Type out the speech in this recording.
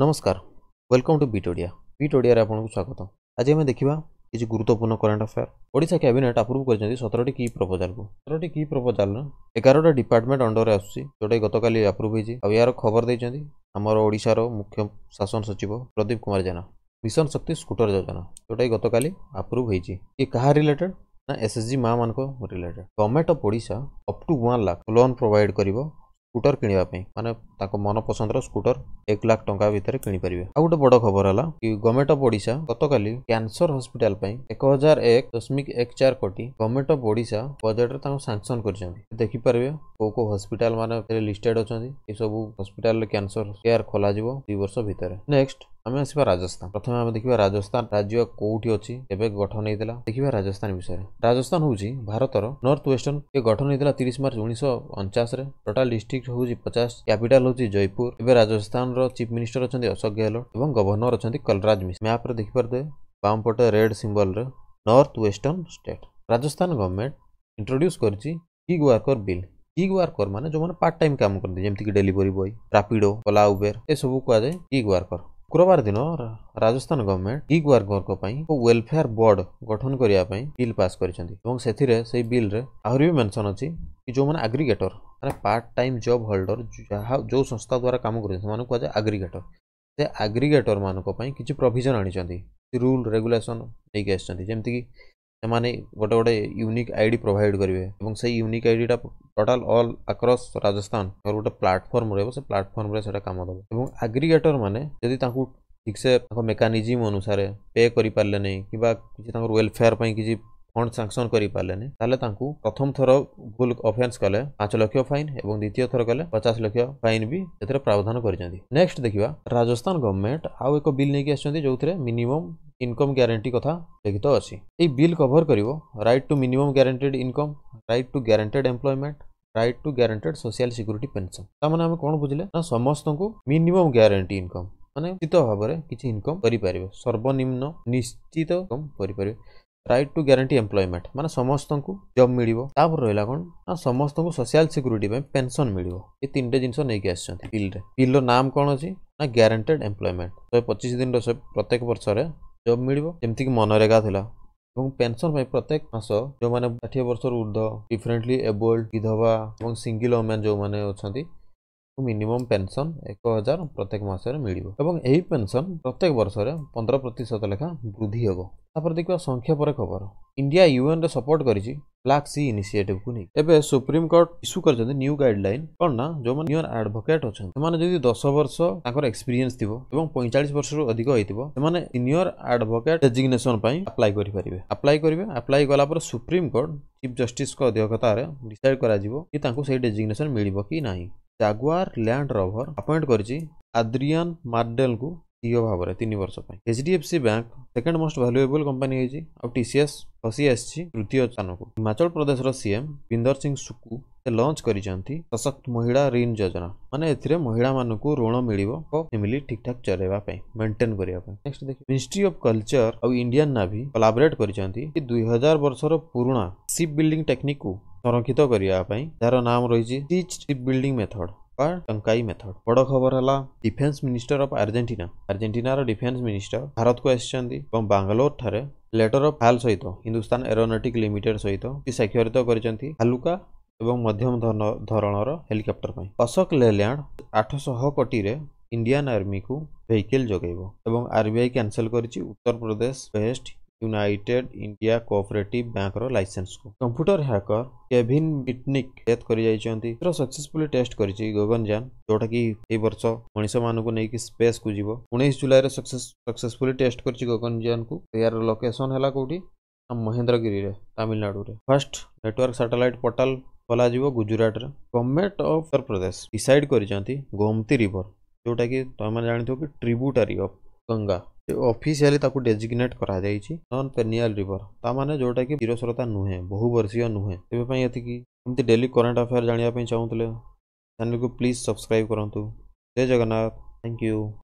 ନମସ୍କାର welcome to Bit Odia Bit ଓଡ଼ିଆରେ ଆପଣଙ୍କୁ ସ୍ୱାଗତ ଆଜି ଆମେ ଦେଖିବା କିଛି ଗୁରୁତ୍ୱପୂର୍ଣ୍ଣ current affair Odisha cabinet approve କରିଛନ୍ତି ସତରଟି କି ପ୍ରପୋଜାଲକୁ ସତରଟି କି ପ୍ରପୋଜାଲର ଏଗାରଟା ଡିପାର୍ଟମେଣ୍ଟ ଅଣ୍ଡରରେ ଆସୁଛି ଯେଉଁଟାକି ଗତକାଲି ଆପ୍ରୁଭ୍ ହେଇଛି ଆଉ ଏହାର ଖବର ଦେଇଛନ୍ତି ଆମର ଓଡ଼ିଶାର ମୁଖ୍ୟ ଶାସନ ସଚିବ ପ୍ରଦୀପ କୁମାର ଜେନା ମିଶନ ଶକ୍ତି ସ୍କୁଟର ଯୋଜନା ଯେଉଁଟାକି ଗତକାଲି ଆପ୍ରୁଭ୍ ହେଇଛି ଇଏ କାହା ରିଲେଟେଡ୍ ନା ଏସ୍ଏସ୍ଜି ମାଆମାନଙ୍କ related government of Odisha up to one lakh loan provide କରିବ ସ୍କୁଟର କିଣିବା ପାଇଁ ମାନେ ତାଙ୍କ ମନପସନ୍ଦର ସ୍କୁଟର ଏକ ଲାଖ ଟଙ୍କା ଭିତରେ କିଣିପାରିବେ ଆଉ ଗୋଟେ ବଡ଼ ଖବର ହେଲା କି ଗଭର୍ଣ୍ଣମେଣ୍ଟ ଅଫ୍ ଓଡ଼ିଶା ଗତକାଲି କ୍ୟାନ୍ସର ହସ୍ପିଟାଲ ପାଇଁ ଏକ ହଜାର ଏକ ଦଶମିକ ଏକ ଚାରି କୋଟି ଗଭର୍ଣ୍ଣମେଣ୍ଟ ଅଫ୍ ଓଡ଼ିଶା ବଜେଟରେ ତାଙ୍କୁ ସାଙ୍କସନ୍ କରିଛନ୍ତି ଦେଖିପାରିବେ କେଉଁ କେଉଁ ହସ୍ପିଟାଲ ମାନେ ଲିଷ୍ଟେଡ୍ ଅଛନ୍ତି ଏସବୁ ହସ୍ପିଟାଲରେ କ୍ୟାନ୍ସର କେୟାର ଖୋଲାଯିବ ଦୁଇ ବର୍ଷ ଭିତରେ ନେକ୍ସଟ ଆମେ ଆସିବା ରାଜସ୍ଥାନ ପ୍ରଥମେ ଆମେ ଦେଖିବା ରାଜସ୍ଥାନ ରାଜ୍ୟ କୋଉଠି ଅଛି କେବେ ଗଠନ ହେଇଥିଲା ଦେଖିବା ରାଜସ୍ଥାନ ବିଷୟରେ ରାଜସ୍ଥାନ ହେଉଛି ଭାରତର ନର୍ଥ ୱେଷ୍ଟର୍ଣ୍ଣ ଏ ଗଠନ ହେଇଥିଲା ତିରିଶ ମାର୍ଚ୍ଚ ଉଣେଇଶହ ଅଣଚାଶରେ ଟୋଟାଲ ଡିଷ୍ଟ୍ରିକ୍ଟ ହେଉଛି ପଚାଶ କ୍ୟାପିଟାଲ ହେଉଛି ଜୟପୁର ଏବେ ରାଜସ୍ଥାନର ଚିଫ୍ ମିନିଷ୍ଟର ଅଛନ୍ତି ଅଶୋକ ଗେହଲଟ ଏବଂ ଗଭର୍ଣ୍ଣର ଅଛନ୍ତି କଲରାଜ ମିଶ୍ର ମ୍ୟାପ୍ରେ ଦେଖିପାରୁଥିବେ ବାମ ପଟେ ରେଡ୍ ସିମ୍ବଲରେ north western state Rajasthan government introduce କରିଛି gig worker bill gig worker ମାନେ ଯେଉଁମାନେ ପାର୍ଟ ଟାଇମ୍ କାମ କରନ୍ତି ଯେମିତିକି delivery boy Rapido Ola Uber ଏସବୁ କୁହାଯାଏ ଗିଗ୍ ୱାର୍କର শুক্রবার দিন রাজস্থান গভর্নমেন্ট ই ওয়ার্କରଙ୍କ ପାଇଁ ୱେଲଫେୟାର ବୋର୍ଡ ଗଠନ କରିବା ପାଇଁ ବିଲ୍ ପାସ୍ କରିଛନ୍ତି ଏବଂ ସେଥିରେ ସେହି ବିଲ୍ରେ ଆହୁରି ବି ମେନସନ୍ ଅଛି କି ଯେଉଁମାନେ ଆଗ୍ରିଗେଟର ମାନେ ପାର୍ଟ ଟାଇମ୍ ଜବ୍ ହୋଲ୍ଡର ଯାହା ଯେଉଁ ସଂସ୍ଥା ଦ୍ୱାରା କାମ କରୁଛନ୍ତି ସେମାନଙ୍କୁ କୁହାଯାଏ ଆଗ୍ରିଗେଟର ସେ ଆଗ୍ରିଗେଟରମାନଙ୍କ ପାଇଁ କିଛି ପ୍ରୋଭିଜନ୍ ଆଣିଛନ୍ତି ରୁଲ୍ ରେଗୁଲେସନ୍ ନେଇକି ଆସିଛନ୍ତି ଯେମିତିକି ସେମାନେ ଗୋଟେ ଗୋଟେ ୟୁନିକ୍ ଆଇଡି ପ୍ରୋଭାଇଡ୍ କରିବେ ଏବଂ ସେଇ ୟୁନିକ୍ ଆଇଡିଟା ଟୋଟାଲ୍ ଅଲ୍ ଆକ୍ରସ୍ ରାଜସ୍ଥାନ ଗୋଟେ ପ୍ଲାଟଫର୍ମ ରହିବ ସେ ପ୍ଲାଟଫର୍ମରେ ସେଇଟା କାମ ଦେବ ଏବଂ ଆଗ୍ରିଗେଟର୍ ମାନେ ଯଦି ତାଙ୍କୁ ଠିକ୍ସେ ତାଙ୍କ ମେକାନିଜିମ୍ ଅନୁସାରେ ପେ କରିପାରିଲେନି କିମ୍ବା କିଛି ତାଙ୍କର ୱେଲଫେୟାର୍ ପାଇଁ କିଛି ଫଣ୍ଡ ସାଙ୍କସନ୍ କରିପାରିଲେନି ତାହେଲେ ତାଙ୍କୁ ପ୍ରଥମ ଥର ଭୁଲ ଅଫେନ୍ସ କଲେ ପାଞ୍ଚ ଲକ୍ଷ ଫାଇନ୍ ଏବଂ ଦ୍ୱିତୀୟ ଥର କଲେ ପଚାଶ ଲକ୍ଷ ଫାଇନ୍ ବି ଏଥିରେ ପ୍ରାବଧାନ କରିଛନ୍ତି ନେକ୍ସଟ ଦେଖିବା ରାଜସ୍ଥାନ ଗଭର୍ଣ୍ଣମେଣ୍ଟ ଆଉ ଏକ ବିଲ୍ ନେଇକି ଆସିଛନ୍ତି ଯେଉଁଥିରେ ମିନିମମ୍ ইনকম ଗ୍ୟାରେଣ୍ଟି କଥା ଲିଖିତ ଅଛି ଏହି ବିଲ୍ କଭର୍ କରିବ right to minimum guaranteed income right to guaranteed employment right to guaranteed social security pension ତାମାନେ ଆମେ କ'ଣ ବୁଝିଲେ ନା ସମସ୍ତଙ୍କୁ ମିନିମମ୍ ଗ୍ୟାରେଣ୍ଟି ଇନକମ୍ ମାନେ ନିଶ୍ଚିତ ଭାବରେ କିଛି ଇନକମ୍ କରିପାରିବେ ସର୍ବନିମ୍ନ ନିଶ୍ଚିତ ଇନକମ୍ କରିପାରିବେ ରାଇଟ୍ ଟୁ ଗ୍ୟାରେଣ୍ଟି ଏମ୍ପ୍ଲୟମେଣ୍ଟ ମାନେ ସମସ୍ତଙ୍କୁ ଜବ୍ ମିଳିବ ତାପରେ ରହିଲା କ'ଣ ନା ସମସ୍ତଙ୍କୁ ସୋସିଆଲ ସିକ୍ୟୁରିଟି ପାଇଁ ପେନ୍ସନ୍ ମିଳିବ ଏ ତିନିଟା ଜିନିଷ ନେଇକି ଆସିଛନ୍ତି ବିଲ୍ରେ ବିଲ୍ର ନାମ କ'ଣ ଅଛି ନା ଗ୍ୟାରେଣ୍ଟେଡ୍ ଏମ୍ପ୍ଲୟମେଣ୍ଟ ଶହେ ପଚିଶ ଦିନର ପ୍ରତ୍ୟେକ ବର୍ଷରେ ଜବ୍ ମିଳିବ ଯେମିତିକି ମନରେଗା ଥିଲା ଏବଂ ପେନ୍ସନ୍ ପାଇଁ ପ୍ରତ୍ୟେକ ମାସ ଯେଉଁମାନେ ଷାଠିଏ ବର୍ଷରୁ ଉର୍ଦ୍ଧ୍ୱ ଡିଫରେଣ୍ଟଲି ଏବଲ୍ଡ ବିଧବା ଏବଂ ସିଙ୍ଗିଲ୍ ଓମେନ୍ ଯେଉଁମାନେ ଅଛନ୍ତି ମିନିମମ୍ ପେନ୍ସନ୍ ଏକ ହଜାର ପ୍ରତ୍ୟେକ ମାସରେ ମିଳିବ ଏବଂ ଏହି ପେନ୍ସନ୍ ପ୍ରତ୍ୟେକ ବର୍ଷରେ ପନ୍ଦର ପ୍ରତିଶତ ଲେଖା ବୃଦ୍ଧି ହେବ ତାପରେ ଦେଖିବା ସଂଖ୍ୟା ପରେ ଖବର ଇଣ୍ଡିଆ ୟୁଏନ୍ରେ ସପୋର୍ଟ କରିଛି ବ୍ଲାକ୍ ସି ଇନିସିଏଟିଭ୍କୁ ନେଇ ଏବେ ସୁପ୍ରିମକୋର୍ଟ ଇସ୍ୟୁ କରିଛନ୍ତି ନ୍ୟୁ ଗାଇଡ୍ଲାଇନ୍ କ'ଣ ନା ଯେଉଁମାନେ ୟୁଏନ୍ ଆଡଭୋକେଟ୍ ଅଛନ୍ତି ସେମାନେ ଯଦି ଦଶ ବର୍ଷ ତାଙ୍କର ଏକ୍ସପିରିଏନ୍ସ ଥିବ ଏବଂ ପଇଁଚାଳିଶ ବର୍ଷରୁ ଅଧିକ ହେଇଥିବ ସେମାନେ ସିନିୟର ଆଡଭୋକେଟ୍ ଡେଜିଗ୍ନେସନ୍ ପାଇଁ ଆପ୍ଲାଏ କରିପାରିବେ ଆପ୍ଲାଏ କରିବେ ଆପ୍ଲାଏ କଲା ପରେ ସୁପ୍ରିମକୋର୍ଟ ଚିଫ୍ ଜଷ୍ଟିସ୍ଙ୍କ ଅଧ୍ୟକ୍ଷତାରେ ଡିସାଇଡ୍ କରାଯିବ କି ତାଙ୍କୁ ସେଇ ଡେଜିଗ୍ନେସନ୍ ମିଳିବ କି ନାହିଁ ଜାଗୁଆର ଲ୍ୟାଣ୍ଡ ରଭର ଆପଏଣ୍ଟ କରିଛି ଆଦ୍ରିଆନ୍ ମାର୍ଡେଲଙ୍କୁ सीओ भाव में तीन वर्ष H D F C bank second most valuable company होगी और टीसीएस खसी आतीय स्थान को हिमाचल प्रदेश सीएम बिंदर सिंह सुकु लंच कर सशक्त महिला ऋण योजना मान ए महिला मान ऋण मिल फैमिली ठीक ठाक चलवाई maintain next ministry of culture आउ इंडियान नाभी कलाबरेट कर दुई हजार वर्षर पुराणा सीप बिल्डिंग टेक्निक को संरक्षित करने नाम रही सीच बिल्डिंग मेथड ବା ଟଙ୍କାଇ ମେଥଡ ବଡ ଖବର ହେଲା ଡିଫେନ୍ସ ମିନିଷ୍ଟର ଅଫ ଆର୍ଜେଣ୍ଟିନା ଆର୍ଜେଣ୍ଟିନାର ଡିଫେନ୍ସ ମିନିଷ୍ଟର ଭାରତକୁ ଆସିଛନ୍ତି ଏବଂ ବାଙ୍ଗାଲୋର ଠାରେ ଲେଟର ଅଫ ହାଲ ସହିତ ହିନ୍ଦୁସ୍ତାନ ଏରୋନଟିକ ଲିମିଟେଡ ସହିତ ସ୍ୱାକ୍ଷରିତ କରିଛନ୍ତି ହାଲୁକା ଏବଂ ମଧ୍ୟମ ଧରଣର ହେଲିକପ୍ଟର ପାଇଁ ଅଶୋକ ଲେଲ୍ୟାଣ୍ଡ ଆଠଶହ କୋଟିରେ ଇଣ୍ଡିଆନ ଆର୍ମିକୁ ଭେହିକଲ ଯୋଗାଇବ ଏବଂ ଆର୍ବିଆଇ କ୍ୟାନସେଲ କରିଛି Uttar Pradesh west united India cooperative bank रो लाइसेंस को computer hacker Kevin Mitnick death करी जाय चंती तो सक्सेसफुली टेस्ट करी छी गगनजान जोटा की ए वर्ष मनीष मानु को नहीं स्पेस को जीवो 19 जुलाई रे सक्सेस सक्सेसफुली टेस्ट करी छी गगनजान को एयर लोकेशन हैला कोठी हम महेंद्रगिरी रे तमिलनाडु रे फर्स्ट नेटवर्क सैटेलाइट पोर्टल खोला जीवो गुजरात रे government of Uttar Pradesh decide करी जंती गोमती रिवर जोटा की तो जानथो की ट्रिब्यूटरी ऑफ गंगा ଅଫିସିଆଲି ତାକୁ ଡେଜିଗ୍ନେଟ୍ କରାଯାଇଛି ନନ୍ ପେନିଆଲ୍ ରିଭର୍ ତା ମାନେ ଯେଉଁଟାକି ଚିରସ୍ରୋତା ନୁହେଁ ବହୁବର୍ଷୀୟ ନୁହେଁ ତେବେ ପାଇଁ ଏତିକି ଏମିତି ଡେଲି କରେଣ୍ଟ ଆଫେୟାର୍ ଜାଣିବା ପାଇଁ ଚାହୁଁଥିଲେ ଚ୍ୟାନେଲ୍କୁ ପ୍ଲିଜ୍ ସବସ୍କ୍ରାଇବ୍ କରନ୍ତୁ ଜୟ ଜଗନ୍ନାଥ ଥ୍ୟାଙ୍କ ୟୁ